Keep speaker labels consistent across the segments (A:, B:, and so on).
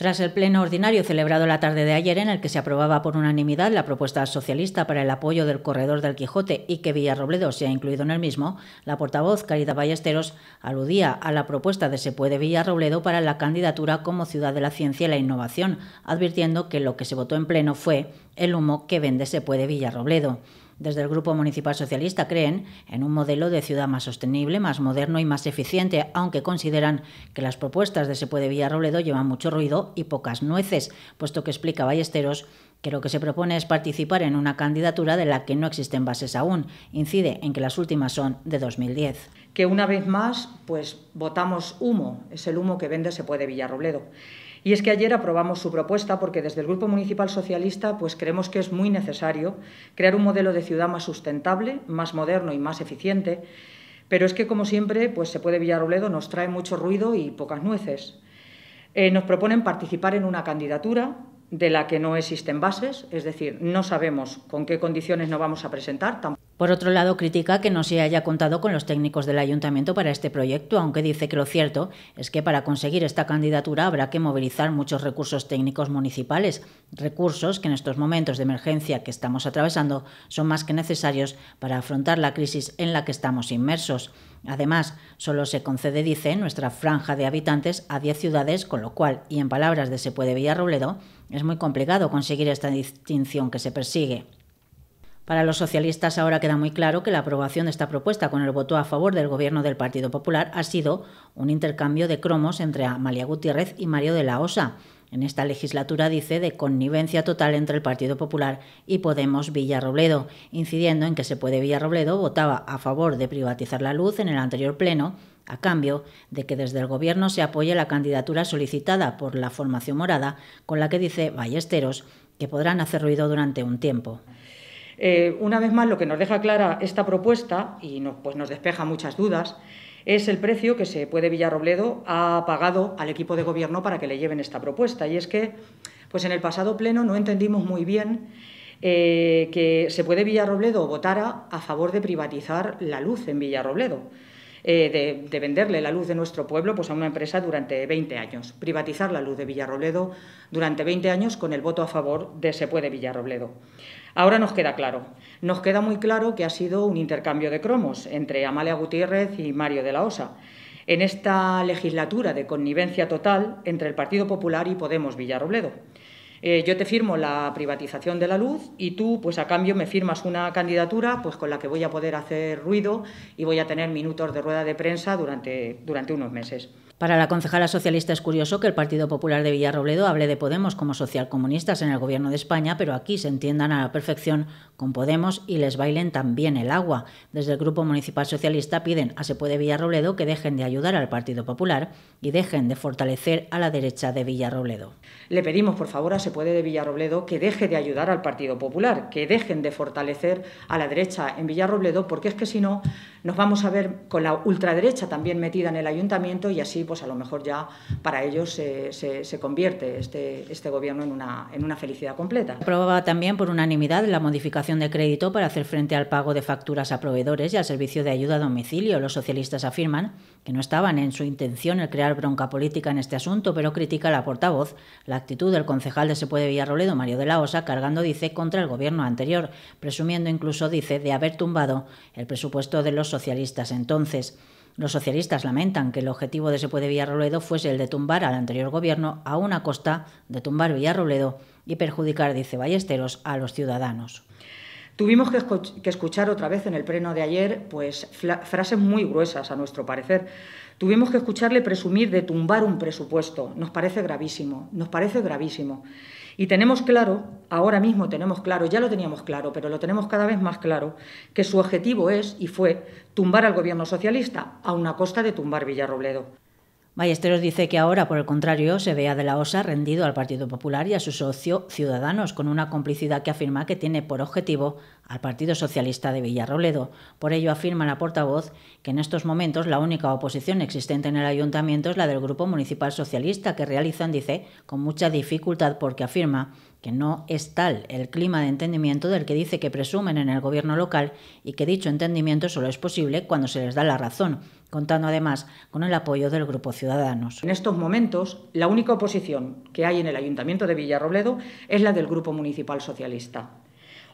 A: Tras el pleno ordinario celebrado la tarde de ayer, en el que se aprobaba por unanimidad la propuesta socialista para el apoyo del corredor del Quijote y que Villarrobledo se ha incluido en el mismo, la portavoz Caridad Ballesteros aludía a la propuesta de Se puede Villarrobledo para la candidatura como ciudad de la ciencia y la innovación, advirtiendo que lo que se votó en pleno fue el humo que vende Se puede Villarrobledo. Desde el Grupo Municipal Socialista creen en un modelo de ciudad más sostenible, más moderno y más eficiente, aunque consideran que las propuestas de Se puede Villarrobledo llevan mucho ruido y pocas nueces, puesto que explica Ballesteros que lo que se propone es participar en una candidatura de la que no existen bases aún. Incide en que las últimas son de 2010. Que una vez más, pues votamos humo, es el humo que vende Se puede Villarrobledo.
B: Y es que ayer aprobamos su propuesta porque desde el Grupo Municipal Socialista pues creemos que es muy necesario crear un modelo de ciudad más sustentable, más moderno y más eficiente, pero es que como siempre pues se puede Villaroledo nos trae mucho ruido y pocas nueces. Eh, nos proponen participar en una candidatura de la que no existen bases, es decir, no sabemos con qué condiciones nos vamos a presentar,
A: por otro lado, critica que no se haya contado con los técnicos del ayuntamiento para este proyecto, aunque dice que lo cierto es que para conseguir esta candidatura habrá que movilizar muchos recursos técnicos municipales, recursos que en estos momentos de emergencia que estamos atravesando son más que necesarios para afrontar la crisis en la que estamos inmersos. Además, solo se concede, dice, nuestra franja de habitantes a 10 ciudades, con lo cual, y en palabras de Se puede Villarrobledo, es muy complicado conseguir esta distinción que se persigue. Para los socialistas ahora queda muy claro que la aprobación de esta propuesta con el voto a favor del gobierno del Partido Popular ha sido un intercambio de cromos entre Amalia Gutiérrez y Mario de la Osa. En esta legislatura dice de connivencia total entre el Partido Popular y Podemos Villarrobledo, incidiendo en que se puede Villarrobledo votaba a favor de privatizar la luz en el anterior pleno a cambio de que desde el Gobierno se apoye la candidatura solicitada por la formación morada, con la que dice Ballesteros que podrán hacer ruido durante un tiempo. Eh, una vez más, lo que nos deja clara esta propuesta, y pues nos despeja muchas dudas,
B: es el precio que se puede Villarrobledo ha pagado al equipo de gobierno para que le lleven esta propuesta. Y es que, pues en el pasado pleno no entendimos muy bien eh, que se puede Villarrobledo votara a favor de privatizar la luz en Villarrobledo. Eh, de, venderle la luz de nuestro pueblo pues, a una empresa durante 20 años, privatizar la luz de Villarrobledo durante 20 años con el voto a favor de Se puede Villarrobledo. Ahora nos queda claro, nos queda muy claro que ha sido un intercambio de cromos entre Amalia Gutiérrez y Mario de la Osa en esta legislatura de connivencia total entre el Partido Popular y Podemos Villarrobledo. Eh, yo te firmo la privatización de la luz y tú, pues a cambio, me firmas una candidatura pues, con la que voy a poder hacer ruido y voy a tener minutos de rueda de prensa durante, durante unos meses.
A: Para la concejala socialista es curioso que el Partido Popular de Villarrobledo hable de Podemos como socialcomunistas en el Gobierno de España, pero aquí se entiendan a la perfección con Podemos y les bailen también el agua. Desde el Grupo Municipal Socialista piden a Se puede Villarrobledo que dejen de ayudar al Partido Popular y dejen de fortalecer a la derecha de Villarrobledo. Le pedimos, por favor, a Se puede de Villarrobledo que deje de ayudar al Partido Popular, que dejen de
B: fortalecer a la derecha en Villarrobledo, porque es que si no nos vamos a ver con la ultraderecha también metida en el ayuntamiento y así pues a lo mejor ya para ellos se, convierte este, este, gobierno en una, en una felicidad completa.
A: Aprobaba también por unanimidad la modificación de crédito para hacer frente al pago de facturas a proveedores y al servicio de ayuda a domicilio. Los socialistas afirman que no estaban en su intención el crear bronca política en este asunto, pero critica la portavoz la actitud del concejal de Sepuede Villarroledo, Mario de la Osa, cargando, dice, contra el gobierno anterior, presumiendo incluso, dice, de haber tumbado el presupuesto de los socialistas entonces. Los socialistas lamentan que el objetivo de Se puede Villarroledo fuese el de tumbar al anterior gobierno a una costa de tumbar Villarroledo y perjudicar, dice Ballesteros, a los ciudadanos. Tuvimos que escuchar otra vez en el pleno de ayer pues, frases muy gruesas, a
B: nuestro parecer. Tuvimos que escucharle presumir de tumbar un presupuesto. Nos parece gravísimo, nos parece gravísimo. Y tenemos claro, ahora mismo tenemos claro, ya lo teníamos claro, pero lo tenemos cada vez más claro, que su objetivo es y fue tumbar al gobierno socialista, a una costa de tumbar Villarrobledo.
A: Ballesteros dice que ahora, por el contrario, se ve a De la Osa rendido al Partido Popular y a su socio Ciudadanos, con una complicidad que afirma que tiene por objetivo al Partido Socialista de Villarroledo. Por ello, afirma la portavoz que en estos momentos la única oposición existente en el ayuntamiento es la del Grupo Municipal Socialista, que realizan, dice, con mucha dificultad porque afirma que no es tal el clima de entendimiento del que dice que presumen en el gobierno local y que dicho entendimiento solo es posible cuando se les da la razón contando además con el apoyo del Grupo Ciudadanos. En estos momentos, la única oposición
B: que hay en el Ayuntamiento de Villarrobledo es la del Grupo Municipal Socialista.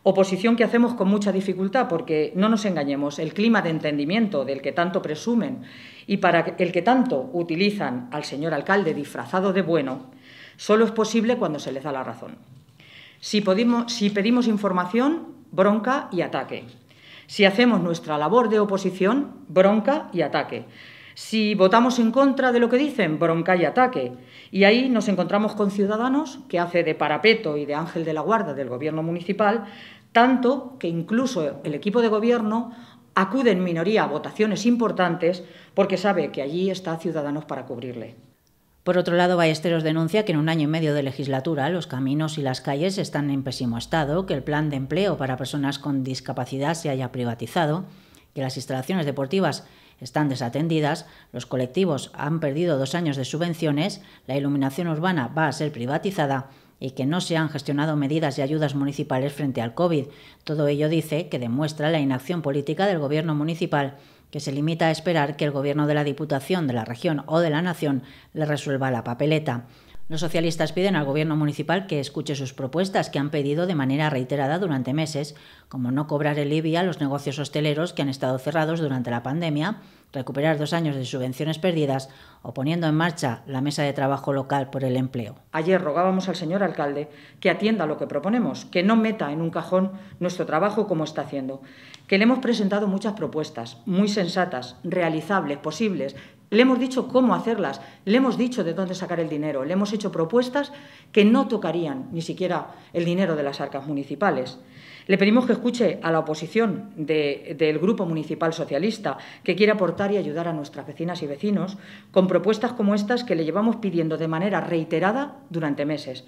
B: Oposición que hacemos con mucha dificultad porque, no nos engañemos, el clima de entendimiento del que tanto presumen y para el que tanto utilizan al señor alcalde disfrazado de bueno, solo es posible cuando se les da la razón. Si, si pedimos información, bronca y ataque. Si hacemos nuestra labor de oposición, bronca y ataque. Si votamos en contra de lo que dicen, bronca y ataque. Y ahí nos encontramos con Ciudadanos, que hace de parapeto y de ángel de la guarda del gobierno municipal, tanto que incluso el equipo de gobierno acude en minoría a votaciones importantes porque sabe que allí está Ciudadanos para cubrirle.
A: Por otro lado, Ballesteros denuncia que en un año y medio de legislatura los caminos y las calles están en pésimo estado, que el plan de empleo para personas con discapacidad se haya privatizado, que las instalaciones deportivas están desatendidas, los colectivos han perdido dos años de subvenciones, la iluminación urbana va a ser privatizada y que no se han gestionado medidas y ayudas municipales frente al COVID. Todo ello dice que demuestra la inacción política del Gobierno municipal que se limita a esperar que el gobierno de la Diputación, de la región o de la Nación le resuelva la papeleta. Los socialistas piden al gobierno municipal que escuche sus propuestas que han pedido de manera reiterada durante meses, como no cobrar el Libia los negocios hosteleros que han estado cerrados durante la pandemia, recuperar dos años de subvenciones perdidas o poniendo en marcha la mesa de trabajo local por el empleo. Ayer rogábamos al señor alcalde que atienda lo que proponemos, que no meta en un cajón nuestro
B: trabajo como está haciendo, que le hemos presentado muchas propuestas muy sensatas, realizables, posibles, le hemos dicho cómo hacerlas, le hemos dicho de dónde sacar el dinero, le hemos hecho propuestas que no tocarían ni siquiera el dinero de las arcas municipales. Le pedimos que escuche a la oposición del Grupo Municipal Socialista, que quiere aportar y ayudar a nuestras vecinas y vecinos con propuestas como estas que le llevamos pidiendo de manera reiterada durante meses.